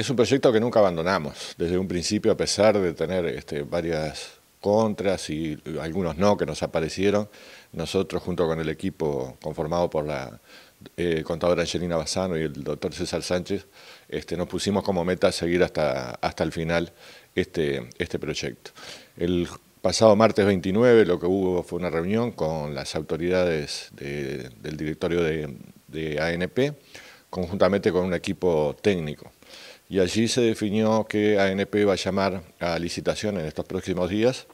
Es un proyecto que nunca abandonamos, desde un principio, a pesar de tener este, varias contras y algunos no que nos aparecieron, nosotros junto con el equipo conformado por la eh, contadora Angelina Bazano y el doctor César Sánchez, este, nos pusimos como meta seguir hasta, hasta el final este, este proyecto. El pasado martes 29 lo que hubo fue una reunión con las autoridades del directorio de, de ANP, conjuntamente con un equipo técnico. Y allí se definió que ANP va a llamar a licitación en estos próximos días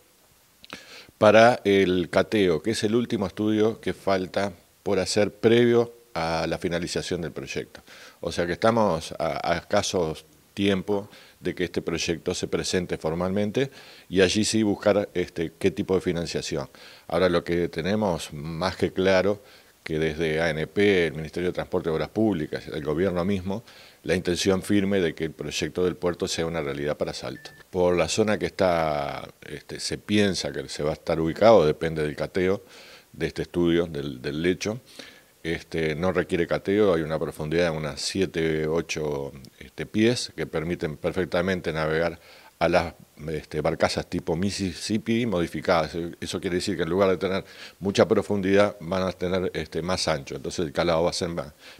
para el cateo, que es el último estudio que falta por hacer previo a la finalización del proyecto. O sea que estamos a, escasos tiempo de que este proyecto se presente formalmente y allí sí buscar este, qué tipo de financiación. Ahora lo que tenemos más que claro que desde ANP, el Ministerio de Transporte y Obras Públicas, el gobierno mismo, la intención firme de que el proyecto del puerto sea una realidad para Salta. Por la zona que está, este, se piensa que se va a estar ubicado, depende del cateo de este estudio, del, del lecho, este, no requiere cateo, hay una profundidad de unas 7, 8 este, pies que permiten perfectamente navegar a las este, barcazas tipo Mississippi modificadas. Eso quiere decir que en lugar de tener mucha profundidad van a tener más ancho, entonces el calado va a ser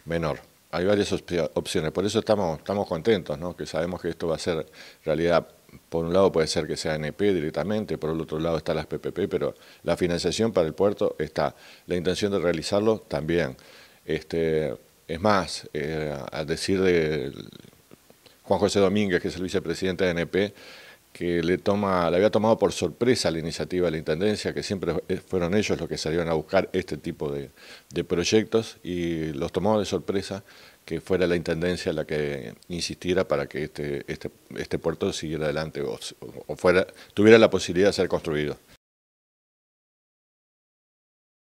menor. Hay varias opciones, por eso estamos, contentos, que sabemos que esto va a ser realidad por un lado puede ser que sea NP directamente, por el otro lado están las PPP, pero la financiación para el puerto está. La intención de realizarlo también. Este, es más, eh, a decir de Juan José Domínguez, que es el vicepresidente de NP, que le, había tomado por sorpresa la iniciativa de la Intendencia, que siempre eh, fueron ellos los que salieron a buscar este tipo de, proyectos y los tomó de sorpresa que fuera la Intendencia la que insistiera para que este, este, este puerto siguiera adelante o, o fuera, tuviera la posibilidad de ser construido.